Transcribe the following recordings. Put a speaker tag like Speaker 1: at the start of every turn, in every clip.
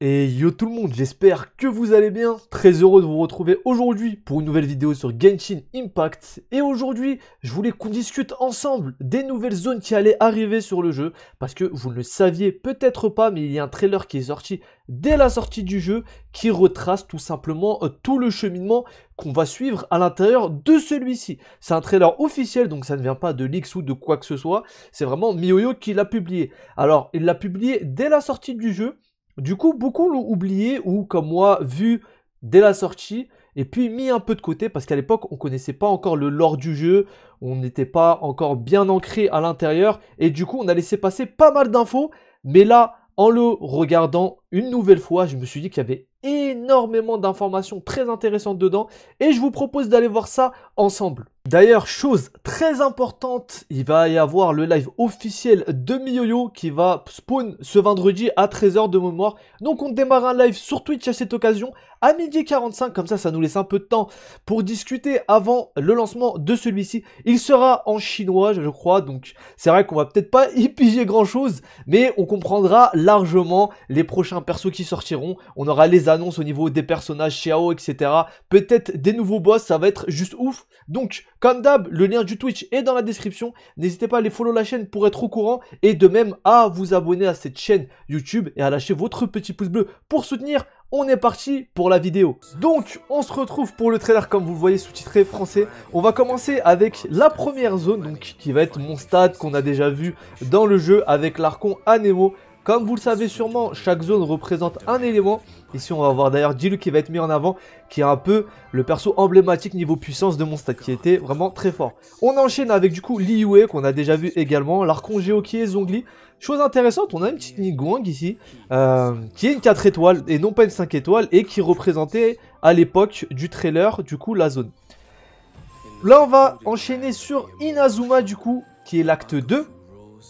Speaker 1: Et yo tout le monde, j'espère que vous allez bien. Très heureux de vous retrouver aujourd'hui pour une nouvelle vidéo sur Genshin Impact. Et aujourd'hui, je voulais qu'on discute ensemble des nouvelles zones qui allaient arriver sur le jeu. Parce que vous ne le saviez peut-être pas, mais il y a un trailer qui est sorti dès la sortie du jeu qui retrace tout simplement euh, tout le cheminement qu'on va suivre à l'intérieur de celui-ci. C'est un trailer officiel, donc ça ne vient pas de l'X ou de quoi que ce soit. C'est vraiment MiYoYo qui l'a publié. Alors, il l'a publié dès la sortie du jeu du coup, beaucoup l'ont oublié ou, comme moi, vu dès la sortie et puis mis un peu de côté parce qu'à l'époque, on connaissait pas encore le lore du jeu, on n'était pas encore bien ancré à l'intérieur et du coup, on a laissé passer pas mal d'infos. Mais là, en le regardant une nouvelle fois, je me suis dit qu'il y avait énormément d'informations très intéressantes dedans et je vous propose d'aller voir ça ensemble. D'ailleurs, chose très importante, il va y avoir le live officiel de MiYoYo qui va spawn ce vendredi à 13h de mémoire. Donc on démarre un live sur Twitch à cette occasion à midi 45, comme ça ça nous laisse un peu de temps pour discuter avant le lancement de celui-ci. Il sera en chinois je crois, donc c'est vrai qu'on va peut-être pas y piger grand-chose, mais on comprendra largement les prochains persos qui sortiront. On aura les annonces au niveau des personnages, Xiao, etc. Peut-être des nouveaux boss, ça va être juste ouf. Donc comme d'hab, le lien du Twitch est dans la description. N'hésitez pas à aller follow la chaîne pour être au courant et de même à vous abonner à cette chaîne YouTube et à lâcher votre petit pouce bleu pour soutenir on est parti pour la vidéo. Donc, on se retrouve pour le trailer, comme vous le voyez, sous-titré français. On va commencer avec la première zone, donc qui va être mon stade qu'on a déjà vu dans le jeu avec l'arcon Anemo comme vous le savez sûrement, chaque zone représente un élément. Ici, on va avoir d'ailleurs Dilu qui va être mis en avant, qui est un peu le perso emblématique niveau puissance de mon stat, qui était vraiment très fort. On enchaîne avec du coup Liyue, qu'on a déjà vu également, l'archon qui est Zongli. Chose intéressante, on a une petite Nigwang ici, euh, qui est une 4 étoiles, et non pas une 5 étoiles, et qui représentait à l'époque du trailer, du coup, la zone. Là, on va enchaîner sur Inazuma, du coup, qui est l'acte 2.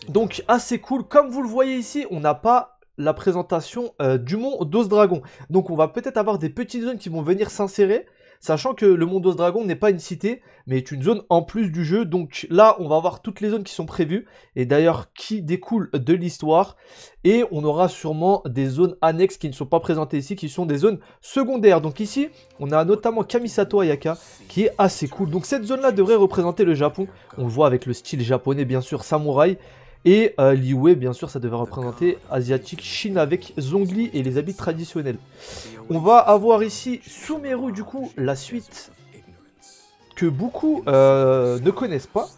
Speaker 1: Donc assez cool. Comme vous le voyez ici, on n'a pas la présentation euh, du mont d'Os Dragon. Donc on va peut-être avoir des petites zones qui vont venir s'insérer sachant que le Mondos Dragon n'est pas une cité, mais est une zone en plus du jeu. Donc là, on va voir toutes les zones qui sont prévues, et d'ailleurs qui découlent de l'histoire. Et on aura sûrement des zones annexes qui ne sont pas présentées ici, qui sont des zones secondaires. Donc ici, on a notamment Kamisato Ayaka, qui est assez cool. Donc cette zone-là devrait représenter le Japon. On le voit avec le style japonais, bien sûr, samouraï. Et euh, Liwei, bien sûr, ça devait représenter asiatique Chine avec Zongli et les habits traditionnels. On va avoir ici Sumeru, du coup, la suite que beaucoup euh, ne connaissent pas,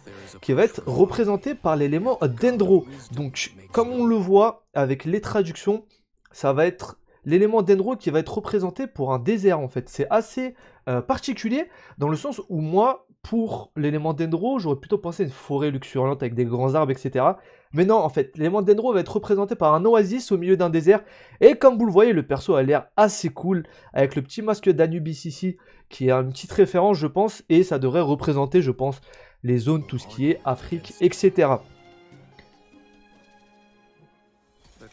Speaker 1: qui va être représentée par l'élément Dendro. Donc, comme on le voit avec les traductions, ça va être l'élément Dendro qui va être représenté pour un désert, en fait. C'est assez euh, particulier, dans le sens où moi, pour l'élément dendro, j'aurais plutôt pensé une forêt luxuriante avec des grands arbres, etc. Mais non, en fait, l'élément dendro va être représenté par un oasis au milieu d'un désert. Et comme vous le voyez, le perso a l'air assez cool, avec le petit masque d'Anubis ici, qui est une petite référence, je pense, et ça devrait représenter, je pense, les zones, tout ce qui est Afrique, etc.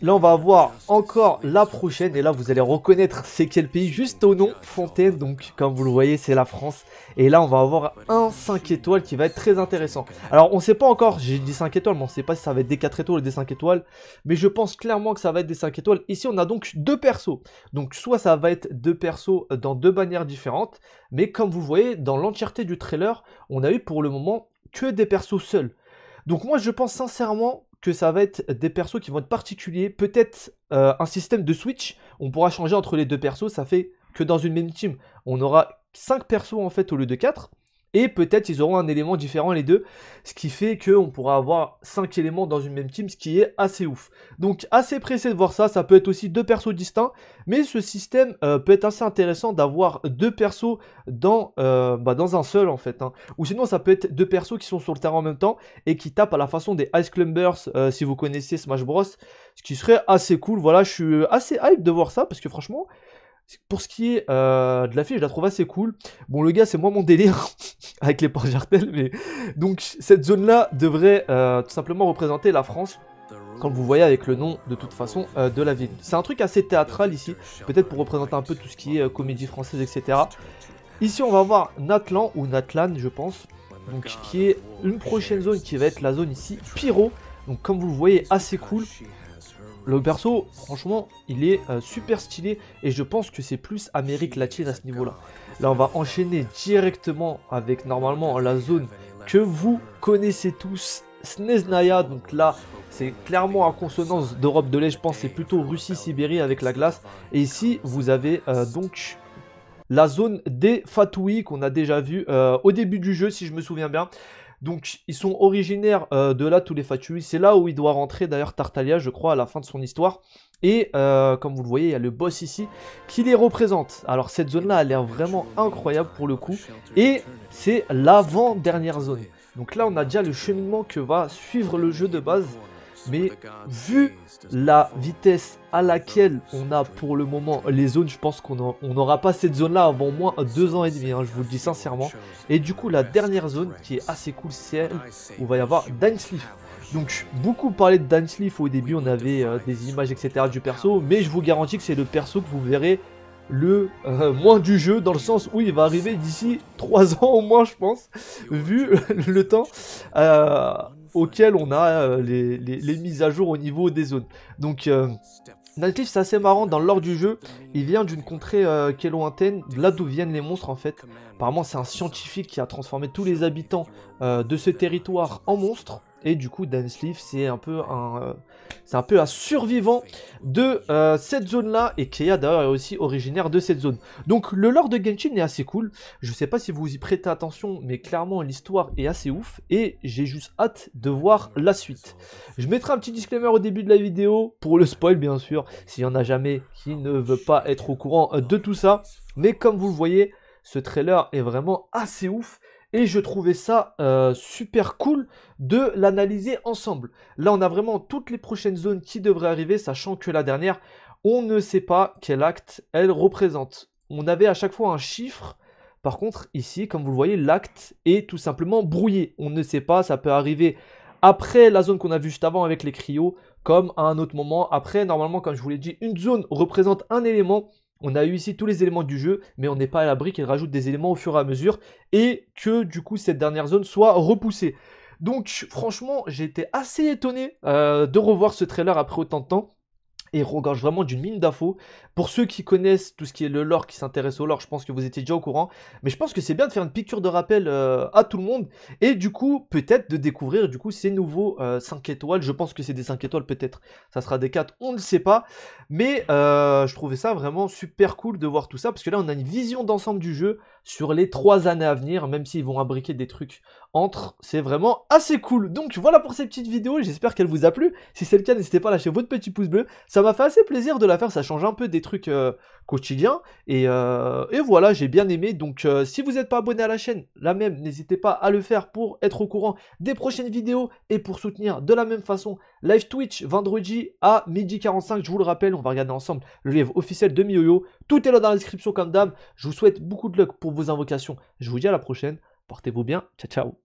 Speaker 1: Là, on va avoir encore la prochaine. Et là, vous allez reconnaître c'est quel pays juste au nom Fontaine. Donc, comme vous le voyez, c'est la France. Et là, on va avoir un 5 étoiles qui va être très intéressant. Alors, on sait pas encore. J'ai dit 5 étoiles, mais on sait pas si ça va être des 4 étoiles ou des 5 étoiles. Mais je pense clairement que ça va être des 5 étoiles. Ici, on a donc deux persos. Donc, soit ça va être deux persos dans deux bannières différentes. Mais comme vous voyez, dans l'entièreté du trailer, on a eu pour le moment que des persos seuls. Donc moi je pense sincèrement que ça va être des persos qui vont être particuliers. Peut-être euh, un système de switch. On pourra changer entre les deux persos. Ça fait que dans une même team, on aura 5 persos en fait au lieu de 4. Et peut-être ils auront un élément différent les deux, ce qui fait qu'on pourra avoir 5 éléments dans une même team, ce qui est assez ouf. Donc assez pressé de voir ça, ça peut être aussi deux persos distincts, mais ce système euh, peut être assez intéressant d'avoir deux persos dans, euh, bah, dans un seul en fait. Hein. Ou sinon ça peut être deux persos qui sont sur le terrain en même temps et qui tapent à la façon des Ice Clumbers euh, si vous connaissez Smash Bros. Ce qui serait assez cool, voilà je suis assez hype de voir ça parce que franchement... Pour ce qui est euh, de la fiche, je la trouve assez cool. Bon, le gars, c'est moi mon délire avec les portes mais donc cette zone-là devrait euh, tout simplement représenter la France comme vous voyez avec le nom de toute façon euh, de la ville. C'est un truc assez théâtral ici, peut-être pour représenter un peu tout ce qui est comédie française, etc. Ici on va voir Natlan ou Natlan je pense, donc qui est une prochaine zone qui va être la zone ici, Pyro. Donc comme vous le voyez assez cool, le perso, franchement, il est euh, super stylé et je pense que c'est plus Amérique latine à ce niveau-là. Là, on va enchaîner directement avec normalement la zone que vous connaissez tous, Sneznaya. Donc là, c'est clairement en consonance d'Europe de l'Est, je pense, c'est plutôt Russie-Sibérie avec la glace. Et ici, vous avez euh, donc la zone des Fatoui qu'on a déjà vu euh, au début du jeu, si je me souviens bien. Donc ils sont originaires euh, de là tous les Fatui. C'est là où il doit rentrer d'ailleurs Tartalia, je crois, à la fin de son histoire. Et euh, comme vous le voyez, il y a le boss ici qui les représente. Alors cette zone-là, elle l'air vraiment incroyable pour le coup. Et c'est l'avant-dernière zone. Donc là, on a déjà le cheminement que va suivre le jeu de base. Mais vu la vitesse à laquelle on a pour le moment les zones, je pense qu'on n'aura pas cette zone-là avant au moins deux ans et demi, hein, je vous le dis sincèrement. Et du coup, la dernière zone qui est assez cool, c'est elle où va y avoir Dinesleaf. Donc, beaucoup parlé de Dinesleaf au début, on avait euh, des images, etc. du perso, mais je vous garantis que c'est le perso que vous verrez le euh, moins du jeu, dans le sens où il va arriver d'ici trois ans au moins, je pense, vu le temps. Euh, auquel on a euh, les, mises à jour au niveau des zones. Donc euh, Nightleaf, c'est assez marrant, dans l'ordre du jeu, il vient d'une contrée qui euh, est lointaine, là d'où viennent les monstres en fait. Apparemment, c'est un scientifique qui a transformé tous les habitants de ce territoire en monstres. Et du coup, Dan c'est un peu un, euh, c'est un peu un survivant de euh, cette zone-là, et Kea d'ailleurs est aussi originaire de cette zone. Donc le lore de Genshin est assez cool. Je sais pas si vous y prêtez attention, mais clairement l'histoire est assez ouf, et j'ai juste hâte de voir la suite. Je mettrai un petit disclaimer au début de la vidéo pour le spoil, bien sûr, s'il y en a jamais qui ne veut pas être au courant euh, de tout ça. Mais comme vous le voyez, ce trailer est vraiment assez ouf et je trouvais ça euh, super cool de l'analyser ensemble. Là, on a vraiment toutes les prochaines zones qui devraient arriver, sachant que la dernière, on ne sait pas quel acte elle représente. On avait à chaque fois un chiffre. Par contre, ici, comme vous le voyez, l'acte est tout simplement brouillé. On ne sait pas, ça peut arriver après la zone qu'on a vue juste avant avec les cryos, comme à un autre moment. Après, normalement, comme je vous l'ai dit, une zone représente un élément on a eu ici tous les éléments du jeu, mais on n'est pas à l'abri qu'il rajoute des éléments au fur et à mesure et que du coup cette dernière zone soit repoussée. Donc franchement, j'étais assez étonné euh, de revoir ce trailer après autant de temps et regorge vraiment d'une mine d'infos. Pour ceux qui connaissent tout ce qui est le lore, qui s'intéressent au lore, je pense que vous étiez déjà au courant. Mais je pense que c'est bien de faire une picture de rappel euh, à tout le monde. Et du coup, peut-être de découvrir du coup ces nouveaux 5 euh, étoiles. Je pense que c'est des 5 étoiles peut-être. Ça sera des 4, on ne sait pas. Mais euh, je trouvais ça vraiment super cool de voir tout ça. Parce que là, on a une vision d'ensemble du jeu sur les trois années à venir, même s'ils vont imbriquer des trucs entre. C'est vraiment assez cool. Donc voilà pour cette petite vidéo, j'espère qu'elle vous a plu. Si c'est le cas, n'hésitez pas à lâcher votre petit pouce bleu. Ça m'a fait assez plaisir de la faire, ça change un peu des trucs euh, quotidiens. Euh, et, voilà, j'ai bien aimé. Donc euh, si vous n'êtes pas abonné à la chaîne, la même, n'hésitez pas à le faire pour être au courant des prochaines vidéos et pour soutenir de la même façon live Twitch vendredi à midi 45. Je vous le rappelle, on va regarder ensemble le livre officiel de MiYoYo. Tout est là dans la description comme d'hab. Je vous souhaite beaucoup de luck pour vos invocations. Je vous dis à la prochaine. Portez-vous bien. Ciao, ciao.